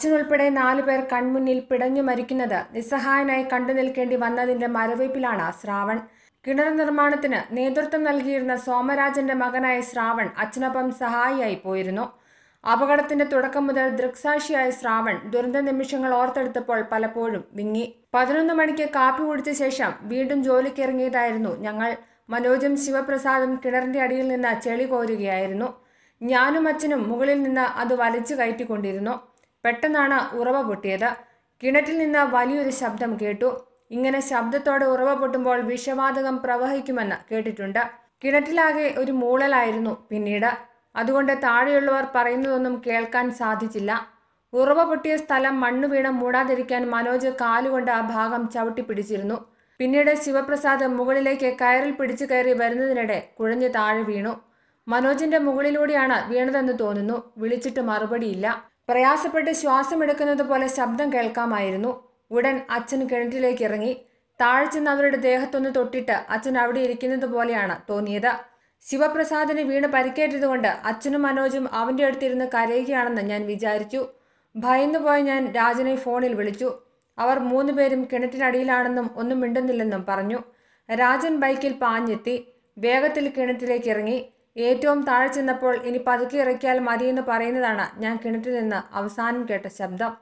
അച്ഛനുൾപ്പെടെ നാലുപേർ കൺമുന്നിൽ പിടഞ്ഞു മരിക്കുന്നത് നിസ്സഹായനായി കണ്ടു നിൽക്കേണ്ടി വന്നതിന്റെ മരവിപ്പിലാണ് ശ്രാവൺ കിണർ നിർമ്മാണത്തിന് നേതൃത്വം നൽകിയിരുന്ന സോമരാജന്റെ മകനായ ശ്രാവൺ അച്ഛനൊപ്പം സഹായിയായി പോയിരുന്നു അപകടത്തിന്റെ തുടക്കം മുതൽ ദൃക്സാക്ഷിയായ ശ്രാവൺ ദുരന്ത നിമിഷങ്ങൾ ഓർത്തെടുത്തപ്പോൾ പലപ്പോഴും വിങ്ങി പതിനൊന്ന് മണിക്ക് കാപ്പി കുടിച്ച ശേഷം വീണ്ടും ജോലിക്കിറങ്ങിയതായിരുന്നു ഞങ്ങൾ മനോജും ശിവപ്രസാദും കിണറിന്റെ അടിയിൽ നിന്ന് ചെളി കോരുകയായിരുന്നു ഞാനും അച്ഛനും മുകളിൽ നിന്ന് അത് വലിച്ചു കയറ്റിക്കൊണ്ടിരുന്നു പെട്ടെന്നാണ് ഉറവ പൊട്ടിയത് കിണറ്റിൽ നിന്ന് വലിയൊരു ശബ്ദം കേട്ടു ഇങ്ങനെ ശബ്ദത്തോടെ ഉറവ പൊട്ടുമ്പോൾ വിഷവാതകം പ്രവഹിക്കുമെന്ന് കേട്ടിട്ടുണ്ട് കിണറ്റിലാകെ ഒരു മൂളലായിരുന്നു പിന്നീട് അതുകൊണ്ട് താഴെയുള്ളവർ പറയുന്നതൊന്നും കേൾക്കാൻ സാധിച്ചില്ല ഉറവ പൊട്ടിയ സ്ഥലം മണ്ണ് വീണ് മൂടാതിരിക്കാൻ മനോജ് കാലുകൊണ്ട് ആ ഭാഗം ചവിട്ടിപ്പിടിച്ചിരുന്നു പിന്നീട് ശിവപ്രസാദ് മുകളിലേക്ക് കയറിൽ പിടിച്ചു കയറി വരുന്നതിനിടെ കുഴഞ്ഞു താഴെ വീണു മനോജിന്റെ മുകളിലൂടെയാണ് വീണതെന്ന് തോന്നുന്നു വിളിച്ചിട്ട് മറുപടിയില്ല പ്രയാസപ്പെട്ട് ശ്വാസമെടുക്കുന്നത് പോലെ ശബ്ദം കേൾക്കാമായിരുന്നു ഉടൻ അച്ഛൻ കിണറ്റിലേക്ക് ഇറങ്ങി താഴെ ചെന്ന് അവരുടെ ദേഹത്തൊന്ന് തൊട്ടിട്ട് അച്ഛൻ അവിടെ ഇരിക്കുന്നത് പോലെയാണ് തോന്നിയത് ശിവപ്രസാദിന് വീണ് പരിക്കേറ്റതുകൊണ്ട് അച്ഛനും മനോജും അവൻ്റെ അടുത്തിരുന്ന് കരയുകയാണെന്ന് ഞാൻ വിചാരിച്ചു ഭയന്നുപോയ ഞാൻ രാജനെ ഫോണിൽ വിളിച്ചു അവർ പേരും കിണറ്റിനടിയിലാണെന്നും ഒന്നും മിണ്ടുന്നില്ലെന്നും പറഞ്ഞു രാജൻ ബൈക്കിൽ പാഞ്ഞെത്തി വേഗത്തിൽ കിണറ്റിലേക്ക് ഇറങ്ങി ഏറ്റവും താഴെ ചെന്നപ്പോൾ ഇനി പതുക്കെ ഇറക്കിയാൽ മതിയെന്ന് പറയുന്നതാണ് ഞാൻ കിണറ്റിൽ നിന്ന് അവസാനം കേട്ട ശബ്ദം